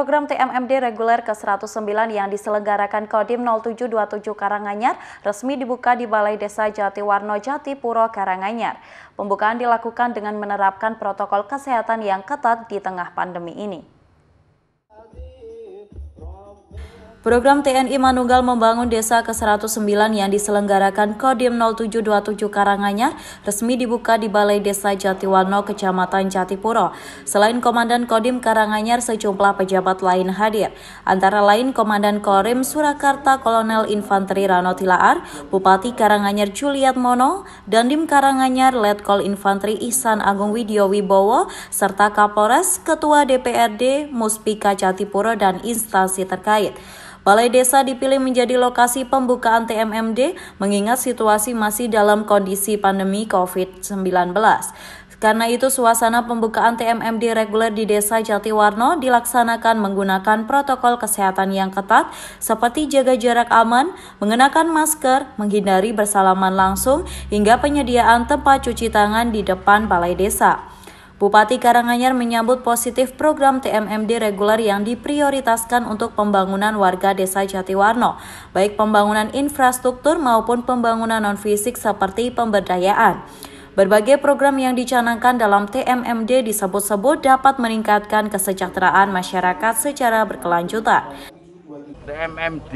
Program TMMD reguler ke-109 yang diselenggarakan Kodim 0727 Karanganyar resmi dibuka di Balai Desa Jatiwarno Jatipuro Karanganyar. Pembukaan dilakukan dengan menerapkan protokol kesehatan yang ketat di tengah pandemi ini. Program TNI Manunggal Membangun Desa ke-109 yang diselenggarakan Kodim 0727 Karanganyar resmi dibuka di Balai Desa Jatiwano, Kecamatan Jatipuro. Selain Komandan Kodim Karanganyar, sejumlah pejabat lain hadir. Antara lain Komandan Korim Surakarta Kolonel Infanteri Rano Tilaar, Bupati Karanganyar Juliet Mono, Dandim Karanganyar Letkol Infanteri Ihsan Agung Widyo Wibowo, serta Kapolres, Ketua DPRD, Muspika Jatipuro, dan instansi terkait. Balai Desa dipilih menjadi lokasi pembukaan TMMD mengingat situasi masih dalam kondisi pandemi COVID-19. Karena itu suasana pembukaan TMMD reguler di Desa Jatiwarno dilaksanakan menggunakan protokol kesehatan yang ketat seperti jaga jarak aman, mengenakan masker, menghindari bersalaman langsung hingga penyediaan tempat cuci tangan di depan balai desa. Bupati Karanganyar menyambut positif program TMMD reguler yang diprioritaskan untuk pembangunan warga Desa Jatiwarno, baik pembangunan infrastruktur maupun pembangunan non-fisik seperti pemberdayaan. Berbagai program yang dicanangkan dalam TMMD disebut-sebut dapat meningkatkan kesejahteraan masyarakat secara berkelanjutan. TMMD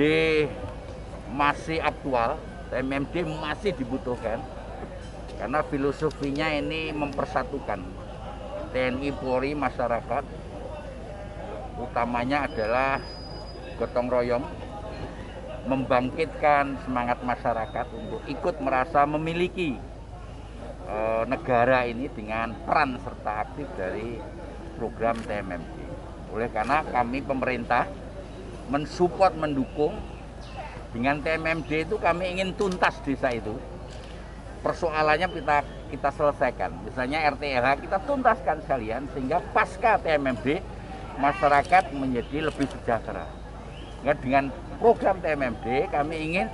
masih aktual, TMMD masih dibutuhkan karena filosofinya ini mempersatukan TNI, Polri, masyarakat utamanya adalah gotong royong membangkitkan semangat masyarakat untuk ikut merasa memiliki e, negara ini dengan peran serta aktif dari program TMMC. Oleh karena kami pemerintah mensupport mendukung dengan TMMD itu kami ingin tuntas desa itu persoalannya kita kita selesaikan. Misalnya RTRH kita tuntaskan sekalian sehingga pasca TMMD masyarakat menjadi lebih sejahtera. Ya, dengan program TMMD kami ingin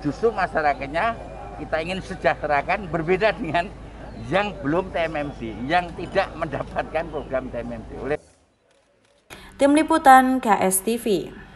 justru masyarakatnya kita ingin sejahterakan berbeda dengan yang belum TMMD, yang tidak mendapatkan program TMMD. Oleh Tim Liputan KSTV.